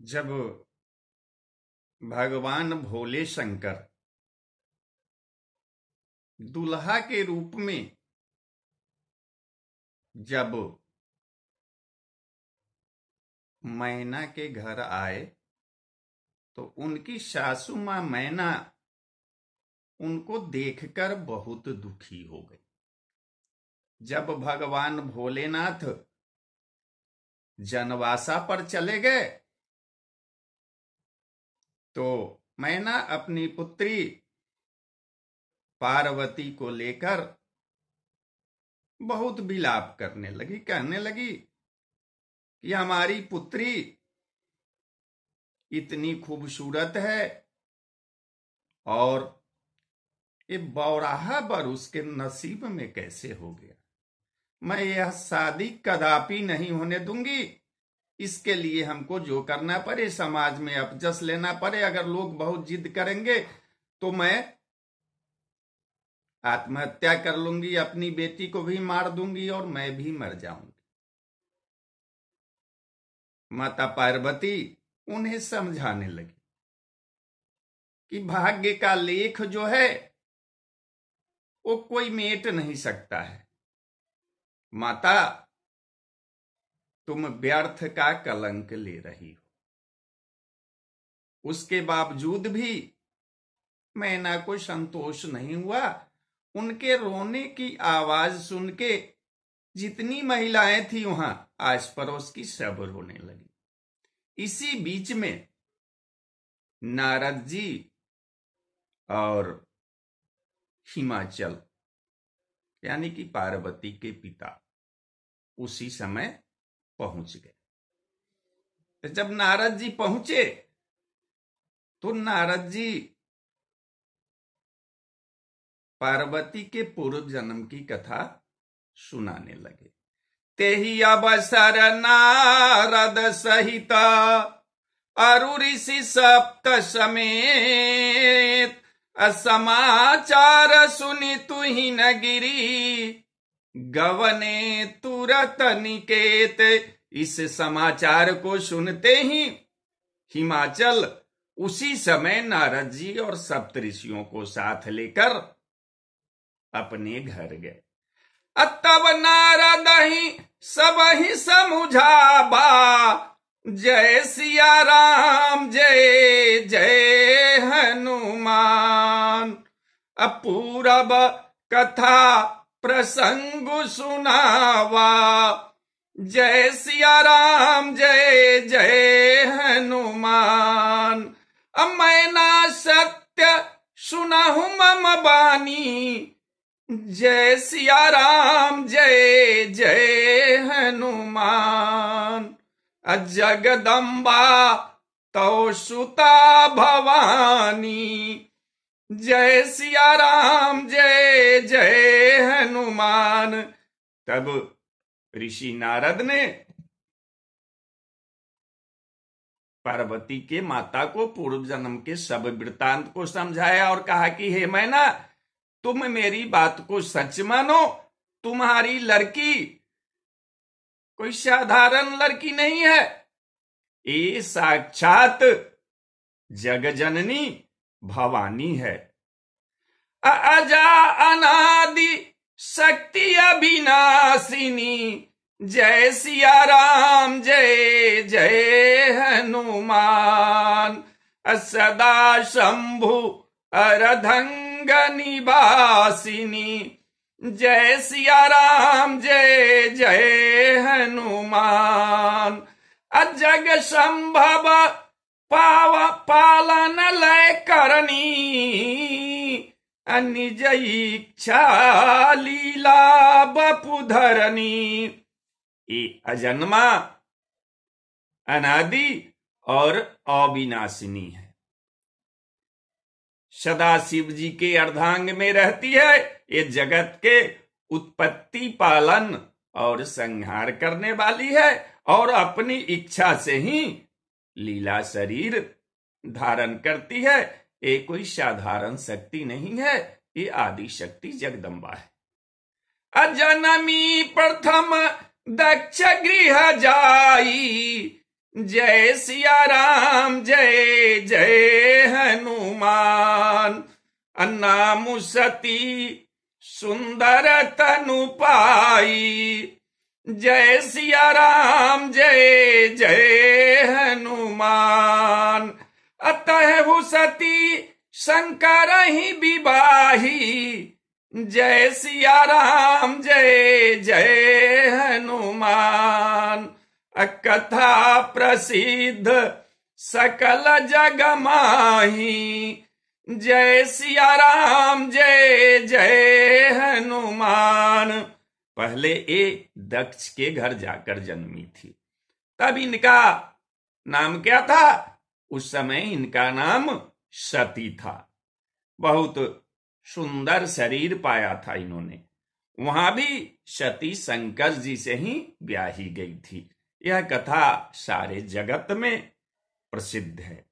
जब भगवान भोले शंकर दुल्हा के रूप में जब मैना के घर आए तो उनकी सासू मां मैना उनको देखकर बहुत दुखी हो गई जब भगवान भोलेनाथ जनवासा पर चले गए तो मैना अपनी पुत्री पार्वती को लेकर बहुत विलाप करने लगी कहने लगी कि हमारी पुत्री इतनी खूबसूरत है और ये बौराहा पर उसके नसीब में कैसे हो गया मैं यह शादी कदापि नहीं होने दूंगी इसके लिए हमको जो करना पड़े समाज में अपजस लेना पड़े अगर लोग बहुत जिद करेंगे तो मैं आत्महत्या कर लूंगी अपनी बेटी को भी मार दूंगी और मैं भी मर जाऊंगी माता पार्वती उन्हें समझाने लगी कि भाग्य का लेख जो है वो कोई मेट नहीं सकता है माता तुम व्यर्थ का कलंक ले रही हो उसके बावजूद भी मैना को संतोष नहीं हुआ उनके रोने की आवाज सुन के जितनी महिलाएं थी वहां आस पड़ोस की सब रोने लगी इसी बीच में नारद जी और हिमाचल यानी कि पार्वती के पिता उसी समय पहुंच गए तो जब नारद जी पहुंचे तो नारद जी पार्वती के पूर्व जन्म की कथा सुनाने लगे ते ही अवसर नारद सहित अरु ऋषि सप्त समेत असमाचार सुनि तुहिन गिरी गवने तुरत निकेत इस समाचार को सुनते ही हिमाचल उसी समय नारद जी और सप्तऋषियों को साथ लेकर अपने घर गए तब नारद ही सब ही बा जय सिया राम जय जय हनुमान अपूरब कथा प्रसंग सुनावा जय सिया राम जय जय हनुमान अमैना सत्य सुनाहु मम बानी जय सिया राम जय जय हनुमान जगदम्बा तो सुता भवानी जय सिया राम जय जय हनुमान तब ऋषि नारद ने पार्वती के माता को पूर्व जन्म के सब वृतांत को समझाया और कहा कि हे मैना तुम मेरी बात को सच मानो तुम्हारी लड़की कोई साधारण लड़की नहीं है ये साक्षात जग जननी भवानी है अजा अनादि शक्ति अविनाशिनी जय सिया राम जय जय हनुमान सदा शंभु अरधंग निवासिनी जय सिया राम जय जय हनुमान अजग संभव पावा पालन लय करनी निज इच्छा लीला बपुधरनी ये अजन्मा अनादि और अविनाशिनी है सदा शिव जी के अर्धांग में रहती है ये जगत के उत्पत्ति पालन और संहार करने वाली है और अपनी इच्छा से ही लीला शरीर धारण करती है ये कोई साधारण शक्ति नहीं है ये आदि शक्ति जगदम्बा है अजनमी प्रथम दक्ष गृह जाई जय सिया राम जय जय हनुमान अन्ना मुसती सुंदर तनु पाई जय सिया राम जय जय हनुमान अतः सती शंकर ही विवाही जय सिया राम जय जय हनुमान कथा प्रसिद्ध सकल जग माही जय सिया राम जय जय हनुमान पहले ये दक्ष के घर जाकर जन्मी थी तब इनका नाम क्या था उस समय इनका नाम सती था बहुत सुंदर शरीर पाया था इन्होंने वहां भी सती शंकर जी से ही ब्याही गई थी यह कथा सारे जगत में प्रसिद्ध है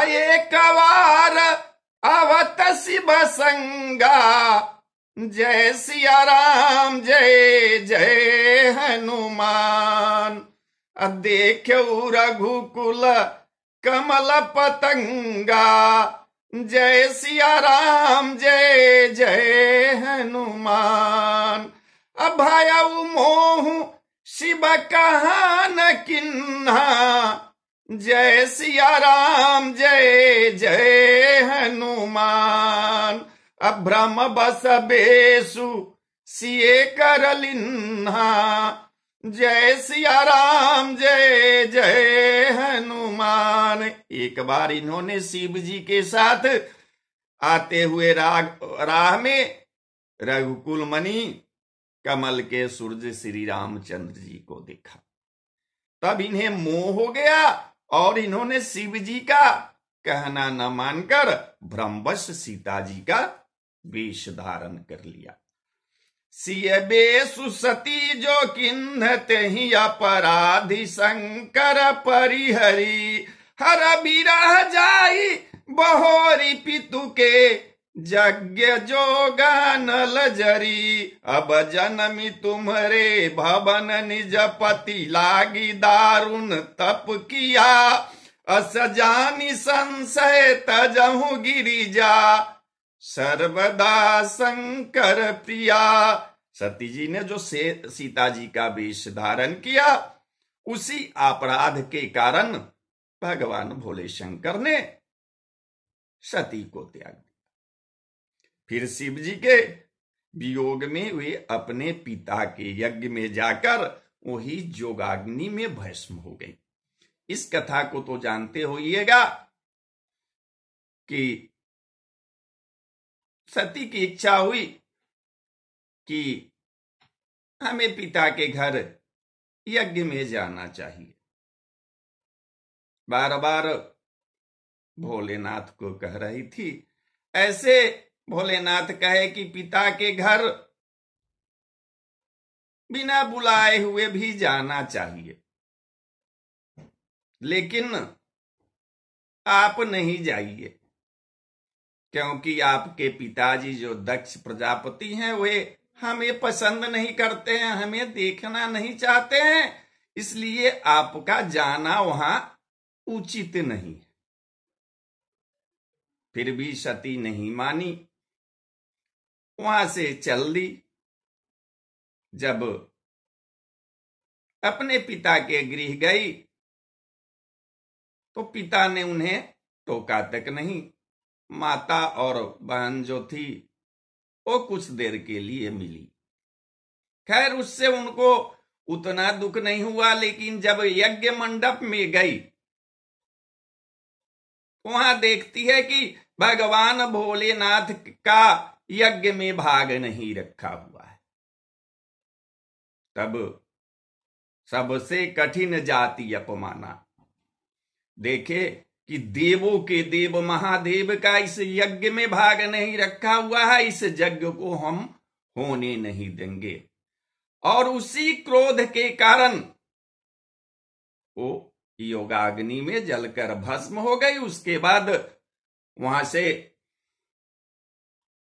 अये कवार अवत शिव संगा जय सिया राम जय जय हनुमान देख रघुकुल कमल पतंगा जय सिया राम जय जय हनुमान अभय मोह शिव कहान किन्हा जय सिया राम जय जय हनुमान अभ्रम बसबेसु सिए करलिन्हा जय सिया राम जय जय हनुमान एक बार इन्होंने शिव जी के साथ आते हुए राग राह में रघुकुल मणि कमल के सूर्य श्री रामचंद्र जी को देखा तब इन्हें मोह हो गया और इन्होंने शिव जी का कहना न मानकर ब्रह्मवश सीता जी का वेश धारण कर लिया सियबे सुसती जो किन्ह ही अपराधी शंकर परिहरी हर बिरह जाई बहोरी पितु के यज्ञ जोगान लजरी अब जनमी तुम्हारे भवन निज पति लागी दारुण तप किया असजानी संशय तजहु जा सर्वदा शंकर प्रिया सती जी ने जो सीता जी का वेश धारण किया उसी अपराध के कारण भगवान भोले शंकर ने सती को त्याग दिया फिर शिव जी के वियोग में वे अपने पिता के यज्ञ में जाकर वही जोगाग्नि में भस्म हो गई इस कथा को तो जानते होइएगा कि सती की इच्छा हुई कि हमें पिता के घर यज्ञ में जाना चाहिए बार बार भोलेनाथ को कह रही थी ऐसे भोलेनाथ कहे कि पिता के घर बिना बुलाए हुए भी जाना चाहिए लेकिन आप नहीं जाइए क्योंकि आपके पिताजी जो दक्ष प्रजापति हैं वे हमें पसंद नहीं करते हैं हमें देखना नहीं चाहते हैं इसलिए आपका जाना वहां उचित नहीं फिर भी सती नहीं मानी वहां से चल दी जब अपने पिता के गृह गई तो पिता ने उन्हें टोका तक नहीं माता और बहन जो थी वो कुछ देर के लिए मिली खैर उससे उनको उतना दुख नहीं हुआ लेकिन जब यज्ञ मंडप में गई वहां देखती है कि भगवान भोलेनाथ का यज्ञ में भाग नहीं रखा हुआ है तब सबसे कठिन जाति अपमाना देखे कि देवों के देव महादेव का इस यज्ञ में भाग नहीं रखा हुआ है इस यज्ञ को हम होने नहीं देंगे और उसी क्रोध के कारण वो योगाग्नि में जलकर भस्म हो गई उसके बाद वहां से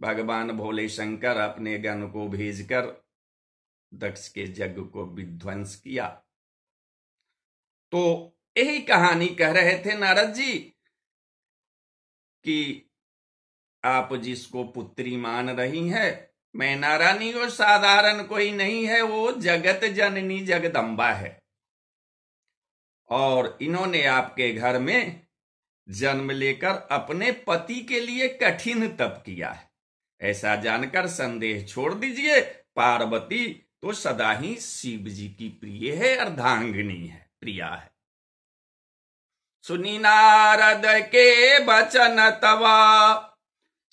भगवान भोले शंकर अपने गण को भेजकर दक्ष के यज्ञ को विध्वंस किया तो यही कहानी कह रहे थे नारद जी कि आप जिसको पुत्री मान रही हैं मैं नारानी और साधारण कोई नहीं है वो जगत जननी जगदम्बा है और इन्होंने आपके घर में जन्म लेकर अपने पति के लिए कठिन तप किया है ऐसा जानकर संदेह छोड़ दीजिए पार्वती तो सदा ही शिव जी की प्रिय है अर्धांगिनी है प्रिया है सुनी नारद के बचन तवा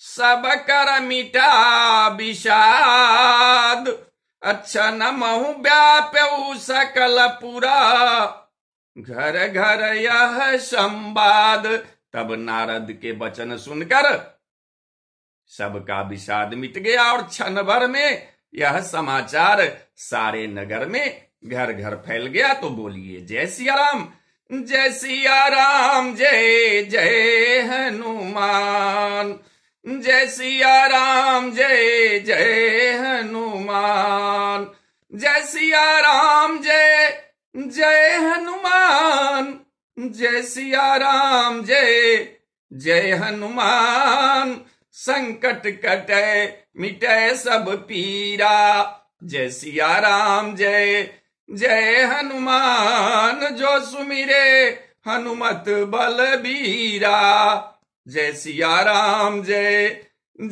सब कर मिटा विषाद अच्छा न महु व्याप्यऊ सकल पूरा घर घर यह संवाद तब नारद के वचन सुनकर सबका विषाद मिट गया और क्षण भर में यह समाचार सारे नगर में घर घर फैल गया तो बोलिए जय सिया राम जय सिया राम जय जय हनुमान जय सिया राम जय जय हनुमान जय सिया राम जय जय हनुमान जय सिया राम जय जय हनुमान संकट कटे मिटे सब पीरा जय सिया राम जय जय हनुमान जो सुमिरे हनुमत बलबीरा जय सिया राम जय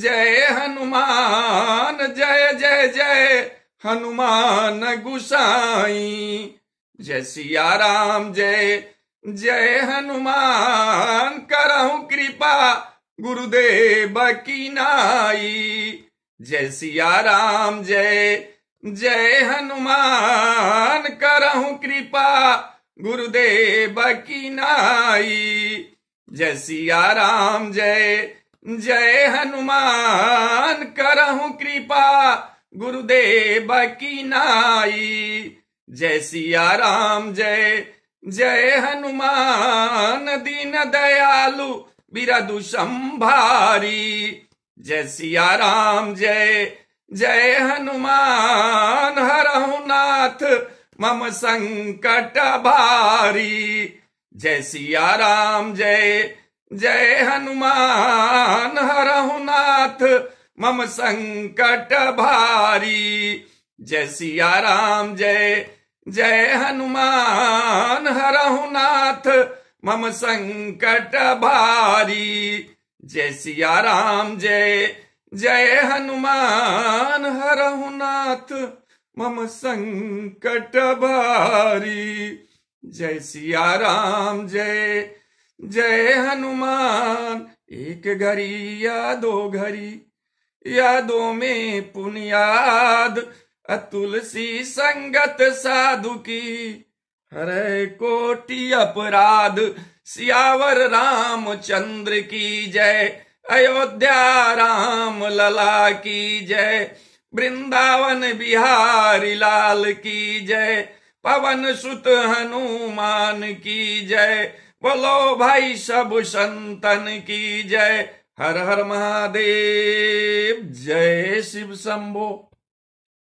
जय हनुमान जय जय जय हनुमान गुसाई जय सिया राम जय जय हनुमान करहु कृपा गुरुदेव की नाई जय सिया राम जय जय हनुमान हूँ कृपा गुरुदेव की नाई जय सिया राम जय जय हनुमान करहूं कृपा गुरुदेव की नाई जय सिया राम जय जय हनुमान दीन दयालु बिरदु संभारी जय सिया राम जय जय हनुमान हरहुनाथ नाथ मम संकट भारी जय सिया राम जय जय हनुमान हरहुनाथ मम संकट भारी जय सिया राम जय जय हनुमान हरहुनाथ मम संकट भारी जय सिया राम जय जय हनुमान हरहुनाथ मम संकट भारी जय सिया राम जय जय हनुमान एक घड़ी या दो घड़ी यादों में पुनियाद अतुलसी संगत साधु की हरे कोटि अपराध सियावर राम चंद्र की जय अयोध्या राम लला की जय वृंदावन बिहारी लाल की जय पवन सुत हनुमान की जय बोलो भाई सब संतन की जय हर हर महादेव जय शिव शंभो